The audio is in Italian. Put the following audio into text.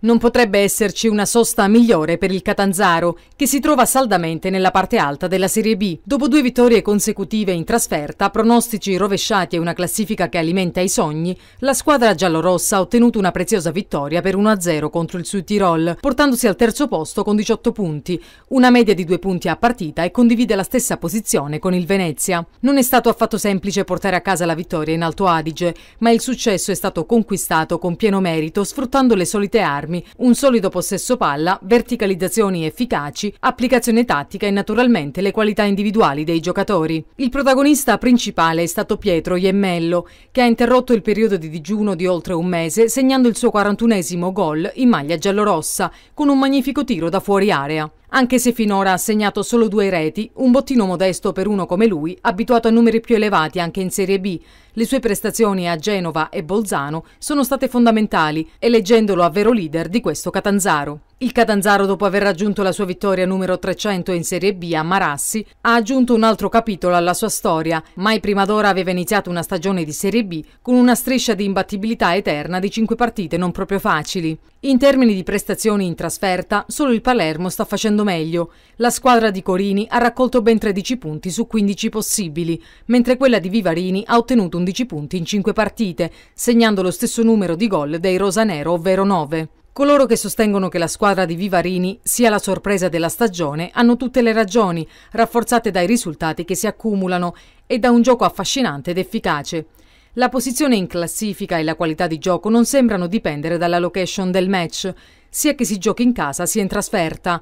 Non potrebbe esserci una sosta migliore per il Catanzaro, che si trova saldamente nella parte alta della Serie B. Dopo due vittorie consecutive in trasferta, pronostici rovesciati e una classifica che alimenta i sogni, la squadra giallorossa ha ottenuto una preziosa vittoria per 1-0 contro il Sud Tirol, portandosi al terzo posto con 18 punti, una media di due punti a partita e condivide la stessa posizione con il Venezia. Non è stato affatto semplice portare a casa la vittoria in Alto Adige, ma il successo è stato conquistato con pieno merito, sfruttando le solite armi armi, un solido possesso palla, verticalizzazioni efficaci, applicazione tattica e naturalmente le qualità individuali dei giocatori. Il protagonista principale è stato Pietro Iemmello, che ha interrotto il periodo di digiuno di oltre un mese segnando il suo 41esimo gol in maglia giallorossa con un magnifico tiro da fuori area. Anche se finora ha segnato solo due reti, un bottino modesto per uno come lui, abituato a numeri più elevati anche in Serie B. Le sue prestazioni a Genova e Bolzano sono state fondamentali, eleggendolo a vero leader di questo Catanzaro. Il Catanzaro, dopo aver raggiunto la sua vittoria numero 300 in Serie B a Marassi, ha aggiunto un altro capitolo alla sua storia. Mai prima d'ora aveva iniziato una stagione di Serie B con una striscia di imbattibilità eterna di 5 partite non proprio facili. In termini di prestazioni in trasferta, solo il Palermo sta facendo meglio. La squadra di Corini ha raccolto ben 13 punti su 15 possibili, mentre quella di Vivarini ha ottenuto 11 punti in 5 partite, segnando lo stesso numero di gol dei Rosanero, ovvero 9. Coloro che sostengono che la squadra di Vivarini sia la sorpresa della stagione hanno tutte le ragioni, rafforzate dai risultati che si accumulano e da un gioco affascinante ed efficace. La posizione in classifica e la qualità di gioco non sembrano dipendere dalla location del match, sia che si giochi in casa sia in trasferta,